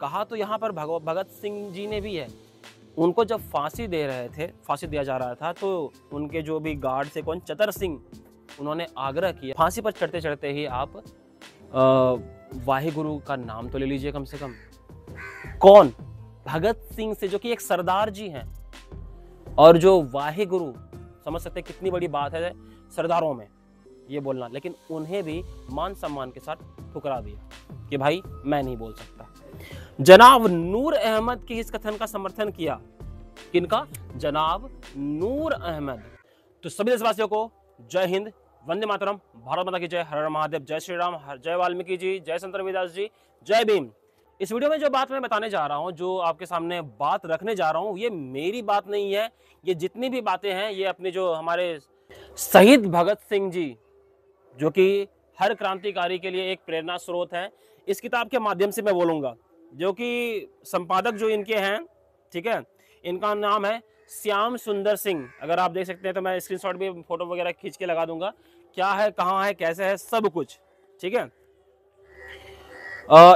कहा तो यहाँ पर भगत सिंह जी ने भी है उनको जब फांसी दे रहे थे फांसी दिया जा रहा था तो उनके जो भी गार्ड से कौन चतर सिंह उन्होंने आग्रह किया फांसी पर चढ़ते चढ़ते ही आप वाहिगुरु का नाम तो ले लीजिए कम से कम कौन भगत सिंह से जो कि एक सरदार जी हैं और जो वाहिगुरु समझ सकते कितनी बड़ी बात है सरदारों में ये बोलना लेकिन उन्हें भी मान सम्मान के साथ ठुकरा दिया कि भाई मैं नहीं बोल सकता जनाब नूर अहमद के इस कथन का समर्थन किया किनका जनाब नूर अहमद तो सभी देशवासियों को जय हिंद वंदे मातरम भारत माता की जय हर महादेव जय श्री राम जय वाल्मीकि जी जय संत रविदास जी जय भीम इस वीडियो में जो बात मैं बताने जा रहा हूँ जो आपके सामने बात रखने जा रहा हूँ ये मेरी बात नहीं है ये जितनी भी बातें हैं ये अपने जो हमारे शहीद भगत सिंह जी जो कि हर क्रांतिकारी के लिए एक प्रेरणा स्रोत है इस किताब के माध्यम से मैं बोलूँगा जो कि संपादक जो इनके हैं ठीक है इनका नाम है श्याम सुंदर सिंह अगर आप देख सकते हैं तो मैं स्क्रीनशॉट भी फोटो वगैरह खींच के लगा दूंगा क्या है कहाँ है कैसे है सब कुछ ठीक है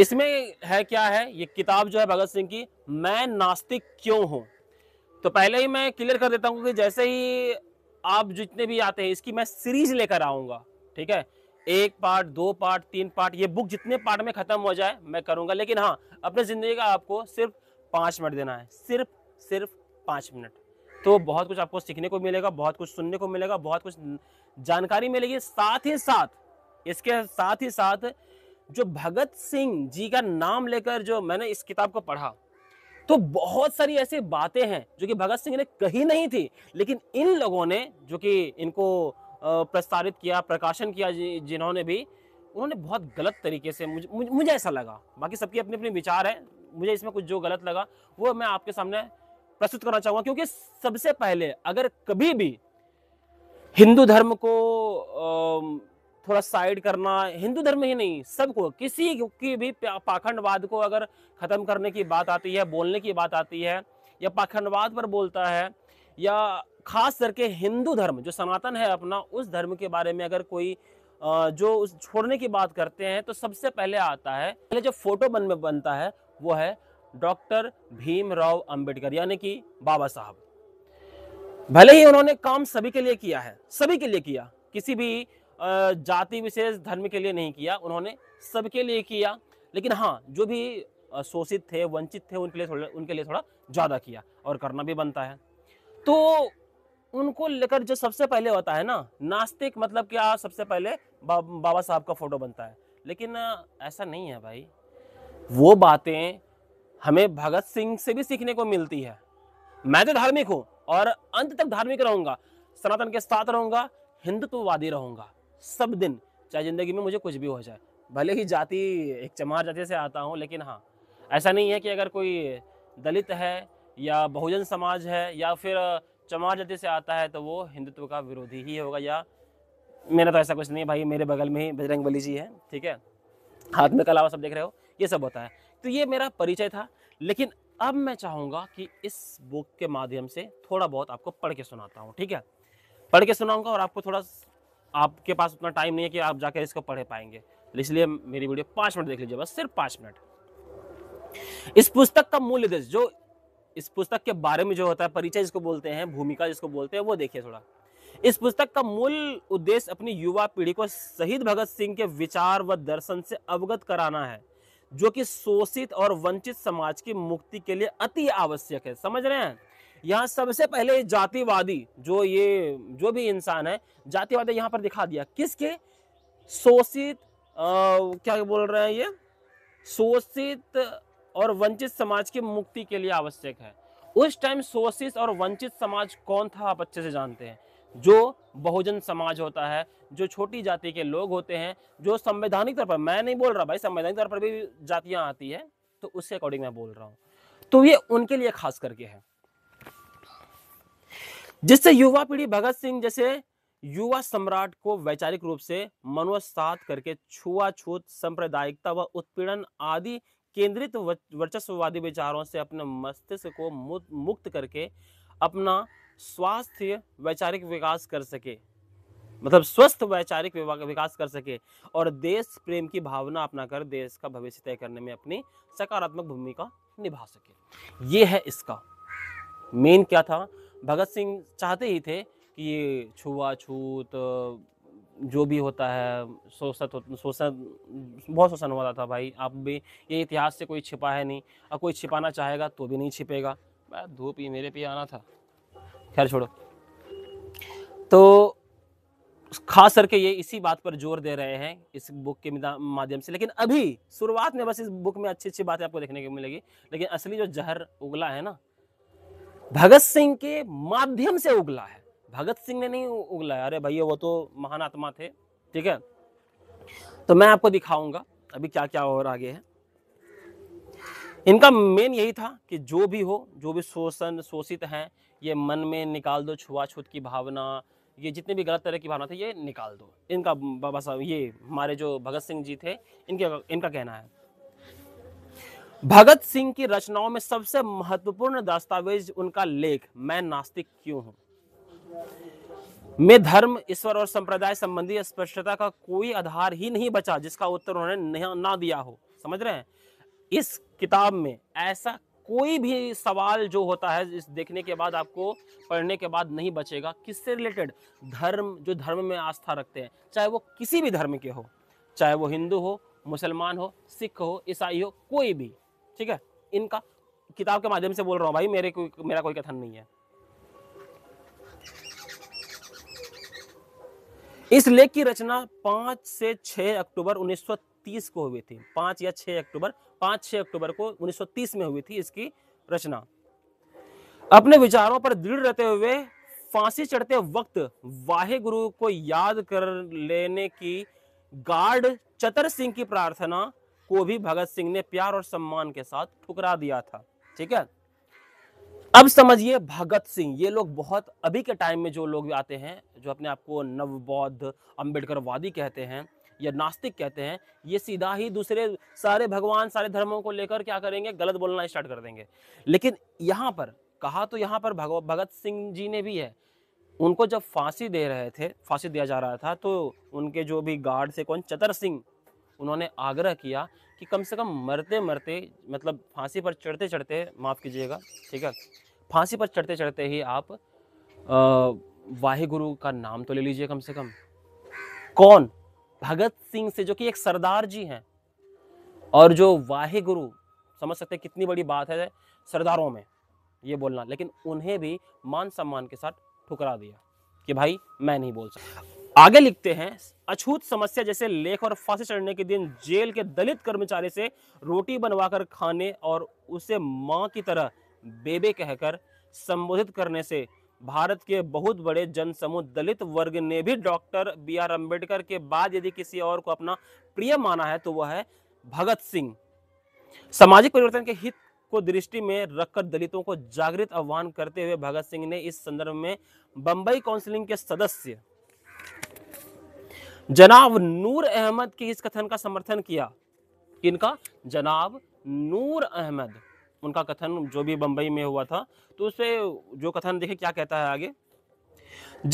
इसमें है क्या है ये किताब जो है भगत सिंह की मैं नास्तिक क्यों हूँ तो पहले ही मैं क्लियर कर देता हूँ कि जैसे ही आप जितने भी आते हैं इसकी मैं सीरीज लेकर आऊँगा ठीक है एक पार्ट दो पार्ट तीन पार्ट ये बुक जितने पार्ट में ख़त्म हो जाए मैं करूंगा लेकिन हाँ अपने ज़िंदगी का आपको सिर्फ पाँच मिनट देना है सिर्फ सिर्फ पाँच मिनट तो बहुत कुछ आपको सीखने को मिलेगा बहुत कुछ सुनने को मिलेगा बहुत कुछ जानकारी मिलेगी साथ ही साथ इसके साथ ही साथ जो भगत सिंह जी का नाम लेकर जो मैंने इस किताब को पढ़ा तो बहुत सारी ऐसी बातें हैं जो कि भगत सिंह ने कही नहीं थी लेकिन इन लोगों ने जो कि इनको प्रस्तावित किया प्रकाशन किया जिन्होंने भी उन्होंने बहुत गलत तरीके से मुझे मुझे, मुझे ऐसा लगा बाकी सबके अपने अपने विचार हैं मुझे इसमें कुछ जो गलत लगा वो मैं आपके सामने प्रस्तुत करना चाहूँगा क्योंकि सबसे पहले अगर कभी भी हिंदू धर्म को थोड़ा साइड करना हिंदू धर्म ही नहीं सबको किसी की भी पाखंडवाद को अगर ख़त्म करने की बात आती है बोलने की बात आती है या पाखंडवाद पर बोलता है या खास करके हिंदू धर्म जो सनातन है अपना उस धर्म के बारे में अगर कोई जो उस छोड़ने की बात करते हैं तो सबसे पहले आता है पहले जो फोटो बन में बनता है वो है डॉक्टर भीमराव अंबेडकर यानी कि बाबा साहब भले ही उन्होंने काम सभी के लिए किया है सभी के लिए किया किसी भी जाति विशेष धर्म के लिए नहीं किया उन्होंने सबके लिए किया लेकिन हाँ जो भी शोषित थे वंचित थे उनके लिए थोड़ा उनके लिए थोड़ा ज़्यादा किया और करना भी बनता है तो उनको लेकर जो सबसे पहले होता है ना नास्तिक मतलब क्या सबसे पहले बा, बाबा साहब का फोटो बनता है लेकिन ऐसा नहीं है भाई वो बातें हमें भगत सिंह से भी सीखने को मिलती है मैं तो धार्मिक हूँ और अंत तक धार्मिक रहूंगा सनातन के साथ रहूंगा हिंदुत्ववादी रहूंगा सब दिन चाहे ज़िंदगी में मुझे कुछ भी हो जाए भले ही जाति एक चमार जाति से आता हूँ लेकिन हाँ ऐसा नहीं है कि अगर कोई दलित है या बहुजन समाज है या फिर चमार जाति से आता है तो वो हिंदुत्व का विरोधी ही होगा या मेरा तो ऐसा कुछ नहीं है भाई मेरे बगल में ही बजरंग बली जी है ठीक है हाथ में कलावा सब देख रहे हो ये सब होता है तो ये मेरा परिचय था लेकिन अब मैं चाहूँगा कि इस बुक के माध्यम से थोड़ा बहुत आपको पढ़ के सुनाता हूँ ठीक है पढ़ के सुनाऊँगा और आपको थोड़ा आपके पास उतना टाइम नहीं है कि आप जाकर इसको पढ़ पाएंगे इसलिए मेरी वीडियो पाँच मिनट देख लीजिए बस सिर्फ पाँच मिनट इस पुस्तक का मूल्य देश जो इस पुस्तक के बारे में जो होता है परिचय जिसको बोलते हैं भूमिका जिसको बोलते हैं वो देखिए थोड़ा इस पुस्तक का मूल उद्देश्य अपनी युवा पीढ़ी को शहीद भगत सिंह के विचार व दर्शन से अवगत कराना है जो कि शोषित और वंचित समाज की मुक्ति के लिए अति आवश्यक है समझ रहे हैं यहाँ सबसे पहले जातिवादी जो ये जो भी इंसान है जातिवादी यहाँ पर दिखा दिया किसके शोषित क्या बोल रहे हैं ये शोषित और वंचित समाज की मुक्ति के लिए आवश्यक है उस टाइम शोषित और वंचित समाज कौन था आप अच्छे से जानते हैं जो बहुजन समाज होता है जो छोटी जाति के लोग होते हैं जो संवैधानिक तौर पर मैं नहीं बोल रहा भाई संवैधानिक तौर पर भी जातियां आती है तो उसके अकॉर्डिंग मैं बोल रहा हूँ तो ये उनके लिए खास करके है जिससे युवा पीढ़ी भगत सिंह जैसे युवा सम्राट को वैचारिक रूप से मनोसात करके छुआछूत सांप्रदायिकता व उत्पीड़न आदि केंद्रित वर्चस्ववादी विचारों से अपने मस्तिष्क को मुक्त करके अपना स्वास्थ्य वैचारिक विकास कर सके मतलब स्वस्थ वैचारिक विकास कर सके और देश प्रेम की भावना अपना कर देश का भविष्य तय करने में अपनी सकारात्मक भूमिका निभा सके ये है इसका मेन क्या था भगत सिंह चाहते ही थे कि ये छुआछूत जो भी होता है शोषण शोषण बहुत शोषण हो रहा था भाई आप भी ये इतिहास से कोई छिपा है नहीं और कोई छिपाना चाहेगा तो भी नहीं छिपेगा धूप ही मेरे पे आना था खैर छोड़ो तो खास करके ये इसी बात पर जोर दे रहे हैं इस बुक के माध्यम से लेकिन अभी शुरुआत में बस इस बुक में अच्छी अच्छी बातें आपको देखने को मिलेगी लेकिन असली जो जहर उगला है ना भगत सिंह के माध्यम से उगला है भगत सिंह ने नहीं उगलाया अरे भैया वो तो महान आत्मा थे ठीक है तो मैं आपको दिखाऊंगा अभी क्या क्या और आगे है इनका मेन यही था कि जो भी हो जो भी शोषण शोषित हैं ये मन में निकाल दो छुआछूत की भावना ये जितने भी गलत तरह की भावना थी ये निकाल दो इनका बाबा साहब ये हमारे जो भगत सिंह जी थे इनके इनका कहना है भगत सिंह की रचनाओं में सबसे महत्वपूर्ण दस्तावेज उनका लेख मैं नास्तिक क्यों हूं में धर्म ईश्वर और संप्रदाय संबंधी स्पष्टता का कोई आधार ही नहीं बचा जिसका उत्तर उन्होंने ना दिया हो समझ रहे हैं इस किताब में ऐसा कोई भी सवाल जो होता है इस देखने के बाद आपको पढ़ने के बाद नहीं बचेगा किससे रिलेटेड धर्म जो धर्म में आस्था रखते हैं चाहे वो किसी भी धर्म के हो चाहे वो हिंदू हो मुसलमान हो सिख हो ईसाई हो कोई भी ठीक है इनका किताब के माध्यम से बोल रहा हूँ भाई मेरे को मेरा कोई कथन नहीं है इस लेख की रचना पांच से छः अक्टूबर 1930 को हुई थी पांच या छः अक्टूबर पांच छह अक्टूबर को 1930 में हुई थी इसकी रचना अपने विचारों पर दृढ़ रहते हुए फांसी चढ़ते वक्त वाहे गुरु को याद कर लेने की गार्ड चतर सिंह की प्रार्थना को भी भगत सिंह ने प्यार और सम्मान के साथ ठुकरा दिया था ठीक है अब समझिए भगत सिंह ये लोग बहुत अभी के टाइम में जो लोग आते हैं जो अपने आप को नवबौद्ध वादी कहते हैं या नास्तिक कहते हैं ये सीधा ही दूसरे सारे भगवान सारे धर्मों को लेकर क्या करेंगे गलत बोलना स्टार्ट कर देंगे लेकिन यहाँ पर कहा तो यहाँ पर भगत सिंह जी ने भी है उनको जब फांसी दे रहे थे फांसी दिया जा रहा था तो उनके जो भी गार्ड से कौन चतर सिंह उन्होंने आग्रह किया कि कम से कम मरते मरते मतलब फांसी पर चढ़ते चढ़ते माफ़ कीजिएगा ठीक है फांसी पर चढ़ते चढ़ते ही आप वाहे गुरु का नाम तो ले लीजिए कम से कम कौन भगत सिंह से जो कि एक सरदार जी हैं और जो वाहे गुरु समझ सकते हैं कितनी बड़ी बात है सरदारों में ये बोलना लेकिन उन्हें भी मान सम्मान के साथ ठुकरा दिया कि भाई मैं नहीं बोल सकता आगे लिखते हैं अछूत समस्या जैसे लेख और फांसी चढ़ने के दिन जेल के दलित कर्मचारी से रोटी बनवाकर खाने और उसे माँ की तरह बेबे कहकर संबोधित करने से भारत के बहुत बड़े जनसमूह दलित वर्ग ने भी डॉक्टर बी आर अम्बेडकर के बाद यदि किसी और को अपना प्रिय माना है तो वह है भगत सिंह सामाजिक परिवर्तन के हित को दृष्टि में रखकर दलितों को जागृत आह्वान करते हुए भगत सिंह ने इस संदर्भ में बंबई काउंसिलिंग के सदस्य जनाब नूर अहमद के इस कथन का समर्थन किया किनका जनाब नूर अहमद उनका कथन जो भी बंबई में हुआ था तो उसे जो कथन देखे क्या कहता है आगे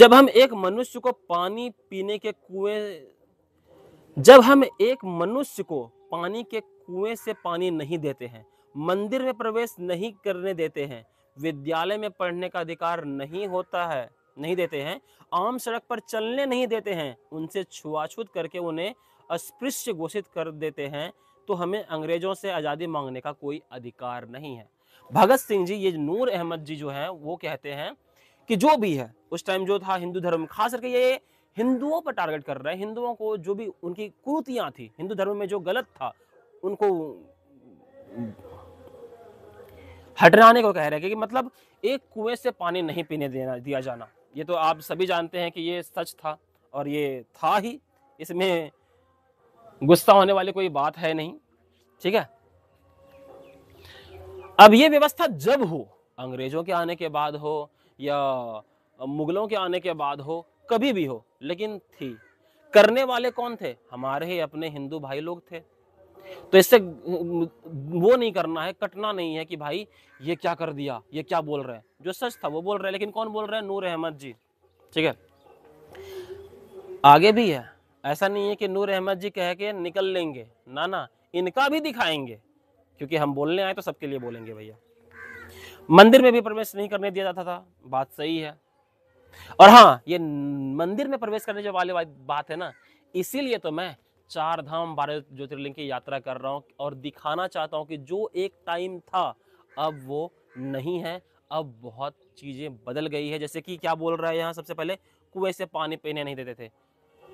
जब हम एक मनुष्य को पानी पीने के कुएं जब हम एक मनुष्य को पानी के कुएं से पानी नहीं देते हैं मंदिर में प्रवेश नहीं करने देते हैं विद्यालय में पढ़ने का अधिकार नहीं होता है नहीं देते हैं आम सड़क पर चलने नहीं देते हैं उनसे छुआछूत करके उन्हें अस्पृश्य घोषित कर देते हैं तो हमें अंग्रेजों से आज़ादी मांगने का कोई अधिकार नहीं है भगत सिंह जी ये नूर अहमद जी जो हैं वो कहते हैं कि जो भी है उस टाइम जो था हिंदू धर्म खास करके ये हिंदुओं पर टारगेट कर रहे हैं हिंदुओं को जो भी उनकी कुरुतियाँ थी हिंदू धर्म में जो गलत था उनको हटराने को कह रहे हैं कि मतलब एक कुएं से पानी नहीं पीने देना दिया जाना ये तो आप सभी जानते हैं कि ये सच था और ये था ही इसमें गुस्सा होने वाली कोई बात है नहीं ठीक है अब ये व्यवस्था जब हो अंग्रेजों के आने के बाद हो या मुगलों के आने के बाद हो कभी भी हो लेकिन थी करने वाले कौन थे हमारे ही अपने हिंदू भाई लोग थे तो इससे वो नहीं करना है कटना नहीं है कि भाई ये क्या कर दिया ये क्या बोल रहे हैं जो सच था वो बोल रहे हैं लेकिन कौन बोल रहे हैं नूर अहमद जी ठीक है आगे भी है ऐसा नहीं है कि नूर अहमद जी कह के निकल लेंगे ना ना इनका भी दिखाएंगे क्योंकि हम बोलने आए तो सबके लिए बोलेंगे भैया मंदिर में भी प्रवेश नहीं करने दिया जाता था बात सही है और हाँ ये मंदिर में प्रवेश करने जो वाली बात है ना इसीलिए तो मैं चार धाम बारह ज्योतिर्लिंग की यात्रा कर रहा हूँ और दिखाना चाहता हूँ कि जो एक टाइम था अब वो नहीं है अब बहुत चीज़ें बदल गई है जैसे कि क्या बोल रहा है यहाँ सबसे पहले कुएं से पानी पीने नहीं देते थे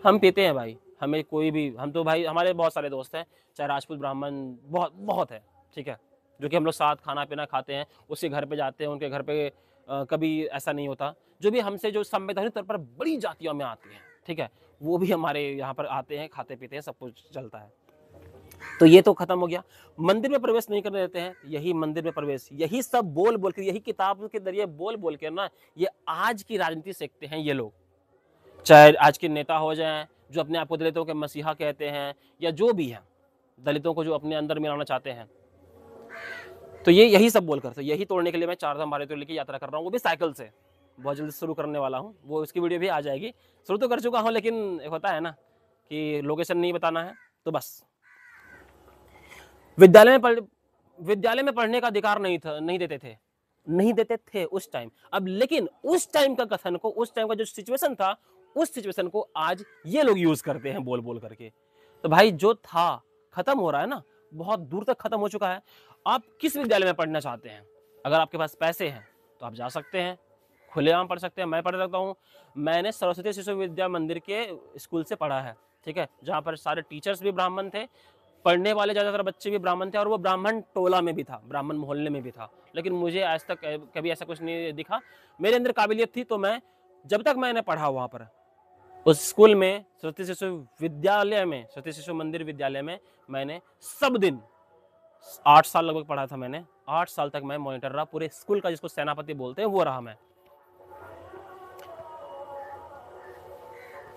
हम पीते हैं भाई हमें कोई भी हम तो भाई हमारे बहुत सारे दोस्त हैं चाहे राजपूत ब्राह्मण बहुत बहुत है ठीक है जो कि हम लोग साथ खाना पीना खाते हैं उसके घर पे जाते हैं उनके घर पे आ, कभी ऐसा नहीं होता जो भी हमसे जो संवैधानिक तौर पर बड़ी जातियों में आती हैं ठीक है वो भी हमारे यहाँ पर आते हैं खाते पीते हैं सब कुछ चलता है तो ये तो खत्म हो गया मंदिर में प्रवेश नहीं करने देते हैं यही मंदिर में प्रवेश यही सब बोल बोल कर यही किताब के जरिए बोल बोल कर ना ये आज की राजनीति सीखते हैं ये लोग चाहे आज के नेता हो जाएं जो अपने आप को दलितों के मसीहा कहते हैं या जो भी हैं दलितों को जो अपने अंदर मिलाना चाहते हैं तो ये यही सब बोल करते तो यही तोड़ने के लिए मैं चार धाम भारत लेकर यात्रा कर रहा हूँ वो भी साइकिल से बहुत जल्द शुरू करने वाला हूँ वो उसकी वीडियो भी आ जाएगी शुरू तो कर चुका हूँ लेकिन होता है ना कि लोकेशन नहीं बताना है तो बस विद्यालय में पढ़ विद्यालय में पढ़ने का अधिकार नहीं था नहीं देते थे नहीं देते थे उस टाइम अब लेकिन उस टाइम का कथन को उस टाइम का जो सिचुएशन था उस सिचुएशन को आज ये लोग यूज करते हैं बोल बोल करके तो भाई जो था खत्म हो रहा है ना बहुत दूर तक खत्म हो चुका है आप किस विद्यालय में पढ़ना चाहते हैं अगर आपके पास पैसे हैं तो आप जा सकते हैं खुलेआम पढ़ सकते हैं मैं पढ़ सकता हूँ मैंने सरस्वती शिशु विद्या मंदिर के स्कूल से पढ़ा है ठीक है जहाँ पर सारे टीचर्स भी ब्राह्मण थे पढ़ने वाले ज़्यादातर बच्चे भी ब्राह्मण थे और वो ब्राह्मण टोला में भी था ब्राह्मण मोहल्ले में भी था लेकिन मुझे आज तक कभी ऐसा कुछ नहीं दिखा मेरे अंदर काबिलियत थी तो मैं जब तक मैंने पढ़ा वहाँ पर उस स्कूल में सरस्वती शिशु विद्यालय में सरस्वती शिशु मंदिर विद्यालय में मैंने सब दिन आठ साल लगभग पढ़ा था मैंने आठ साल तक मैं मॉनिटर रहा पूरे स्कूल का जिसको सेनापति बोलते हैं वो रहा मैं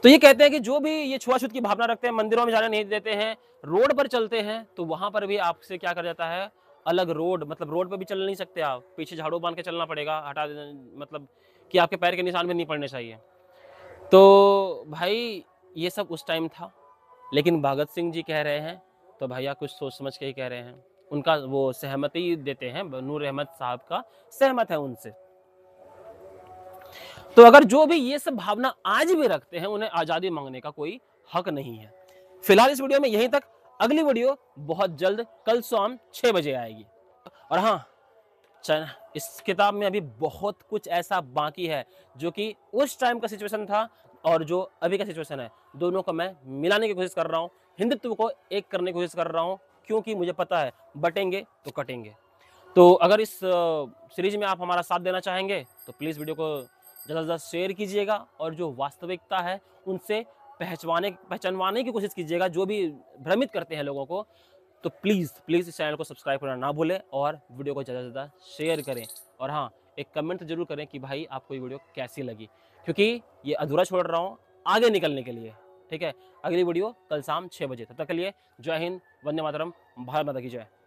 तो ये कहते हैं कि जो भी ये छुआछूत की भावना रखते हैं मंदिरों में जाने नहीं देते हैं रोड पर चलते हैं तो वहां पर भी आपसे क्या कर जाता है अलग रोड मतलब रोड पर भी चल नहीं सकते आप पीछे झाड़ू बांध के चलना पड़ेगा हटा मतलब कि आपके पैर के निशान भी नहीं पड़ने चाहिए तो भाई ये सब उस टाइम था लेकिन भगत सिंह जी कह रहे हैं तो भैया कुछ सोच समझ के ही कह रहे हैं उनका वो सहमति देते हैं नूर अहमद साहब का सहमत है उनसे तो अगर जो भी ये सब भावना आज भी रखते हैं उन्हें आज़ादी मांगने का कोई हक नहीं है फिलहाल इस वीडियो में यहीं तक अगली वीडियो बहुत जल्द कल शाम छः बजे आएगी और हाँ अच्छा इस किताब में अभी बहुत कुछ ऐसा बाकी है जो कि उस टाइम का सिचुएशन था और जो अभी का सिचुएशन है दोनों को मैं मिलाने की कोशिश कर रहा हूँ हिंदुत्व को एक करने की कोशिश कर रहा हूँ क्योंकि मुझे पता है बटेंगे तो कटेंगे तो अगर इस सीरीज में आप हमारा साथ देना चाहेंगे तो प्लीज़ वीडियो को ज़्यादा से ज़्यादा शेयर कीजिएगा और जो वास्तविकता है उनसे पहचवाने पहचानवाने की कोशिश कीजिएगा जो भी भ्रमित करते हैं लोगों को तो प्लीज़ प्लीज़ इस चैनल को सब्सक्राइब करना ना भूलें और वीडियो को ज़्यादा से ज़्यादा शेयर करें और हाँ एक कमेंट जरूर करें कि भाई आपको ये वीडियो कैसी लगी क्योंकि ये अधूरा छोड़ रहा हूँ आगे निकलने के लिए ठीक है अगली वीडियो कल शाम छः बजे तब तक के लिए जय हिंद वंदे मातरम भारत माता की जय